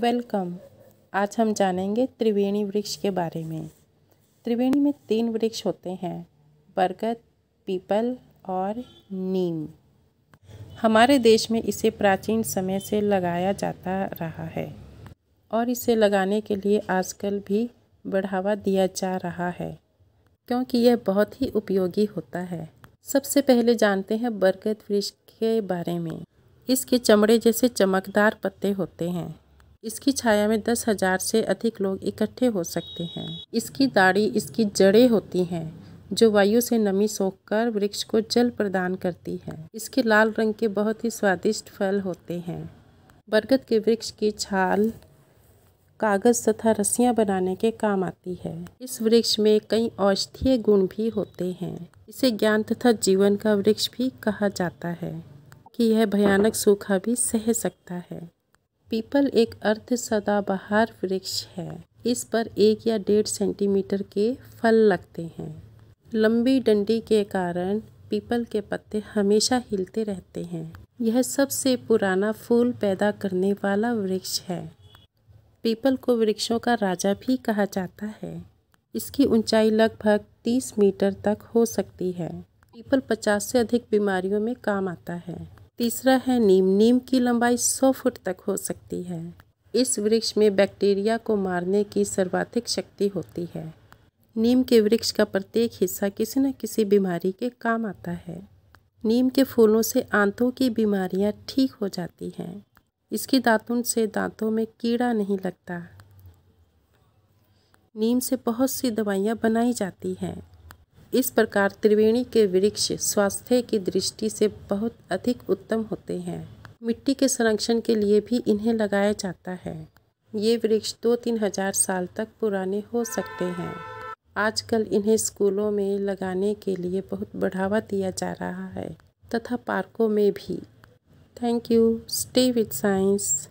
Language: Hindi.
वेलकम आज हम जानेंगे त्रिवेणी वृक्ष के बारे में त्रिवेणी में तीन वृक्ष होते हैं बरगद पीपल और नीम हमारे देश में इसे प्राचीन समय से लगाया जाता रहा है और इसे लगाने के लिए आजकल भी बढ़ावा दिया जा रहा है क्योंकि यह बहुत ही उपयोगी होता है सबसे पहले जानते हैं बरगद वृक्ष के बारे में इसके चमड़े जैसे चमकदार पत्ते होते हैं इसकी छाया में दस हजार से अधिक लोग इकट्ठे हो सकते हैं इसकी दाढ़ी इसकी जड़ें होती हैं जो वायु से नमी सोखकर वृक्ष को जल प्रदान करती है इसके लाल रंग के बहुत ही स्वादिष्ट फल होते हैं बरगद के वृक्ष की छाल कागज तथा रस्सियाँ बनाने के काम आती है इस वृक्ष में कई औषधीय गुण भी होते हैं इसे ज्ञान तथा जीवन का वृक्ष भी कहा जाता है कि यह भयानक सूखा भी सह सकता है पीपल एक अर्ध सदाबहार वृक्ष है इस पर एक या डेढ़ सेंटीमीटर के फल लगते हैं लंबी डंडी के कारण पीपल के पत्ते हमेशा हिलते रहते हैं यह सबसे पुराना फूल पैदा करने वाला वृक्ष है पीपल को वृक्षों का राजा भी कहा जाता है इसकी ऊंचाई लगभग 30 मीटर तक हो सकती है पीपल 50 से अधिक बीमारियों में काम आता है तीसरा है नीम नीम की लंबाई 100 फुट तक हो सकती है इस वृक्ष में बैक्टीरिया को मारने की सर्वाधिक शक्ति होती है नीम के वृक्ष का प्रत्येक हिस्सा किसी न किसी बीमारी के काम आता है नीम के फूलों से आंतों की बीमारियां ठीक हो जाती हैं इसकी दातुन से दांतों में कीड़ा नहीं लगता नीम से बहुत सी दवाइयाँ बनाई जाती हैं इस प्रकार त्रिवेणी के वृक्ष स्वास्थ्य की दृष्टि से बहुत अधिक उत्तम होते हैं मिट्टी के संरक्षण के लिए भी इन्हें लगाया जाता है ये वृक्ष दो तीन हजार साल तक पुराने हो सकते हैं आजकल इन्हें स्कूलों में लगाने के लिए बहुत बढ़ावा दिया जा रहा है तथा पार्कों में भी thank you stay with science